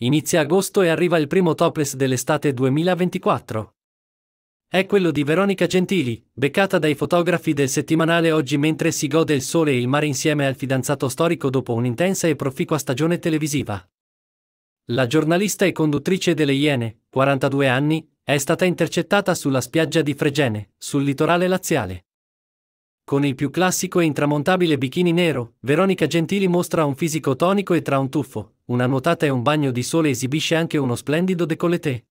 Inizia agosto e arriva il primo topless dell'estate 2024. È quello di Veronica Gentili, beccata dai fotografi del settimanale oggi mentre si gode il sole e il mare insieme al fidanzato storico dopo un'intensa e proficua stagione televisiva. La giornalista e conduttrice delle Iene, 42 anni, è stata intercettata sulla spiaggia di Fregene, sul litorale laziale. Con il più classico e intramontabile bikini nero, Veronica Gentili mostra un fisico tonico e tra un tuffo, una nuotata e un bagno di sole esibisce anche uno splendido décolleté.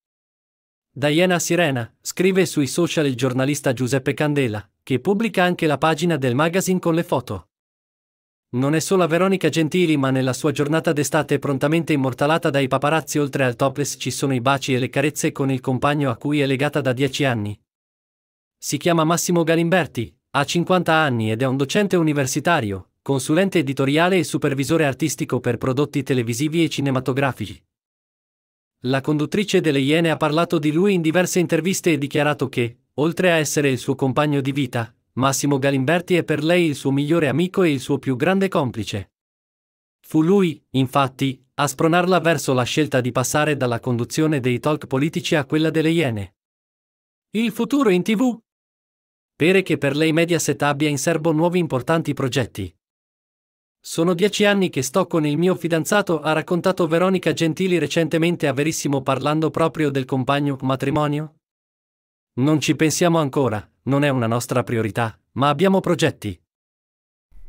Diana Sirena, scrive sui social il giornalista Giuseppe Candela, che pubblica anche la pagina del magazine con le foto. Non è sola Veronica Gentili ma nella sua giornata d'estate prontamente immortalata dai paparazzi oltre al topless ci sono i baci e le carezze con il compagno a cui è legata da dieci anni. Si chiama Massimo Galimberti, ha 50 anni ed è un docente universitario, consulente editoriale e supervisore artistico per prodotti televisivi e cinematografici. La conduttrice delle Iene ha parlato di lui in diverse interviste e dichiarato che, oltre a essere il suo compagno di vita, Massimo Galimberti è per lei il suo migliore amico e il suo più grande complice. Fu lui, infatti, a spronarla verso la scelta di passare dalla conduzione dei talk politici a quella delle Iene. Il futuro in tv, pere che per lei Mediaset abbia in serbo nuovi importanti progetti. Sono dieci anni che sto con il mio fidanzato, ha raccontato Veronica Gentili recentemente a Verissimo parlando proprio del compagno matrimonio. Non ci pensiamo ancora, non è una nostra priorità, ma abbiamo progetti.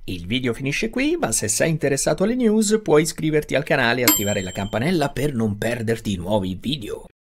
Il video finisce qui, ma se sei interessato alle news puoi iscriverti al canale e attivare la campanella per non perderti nuovi video.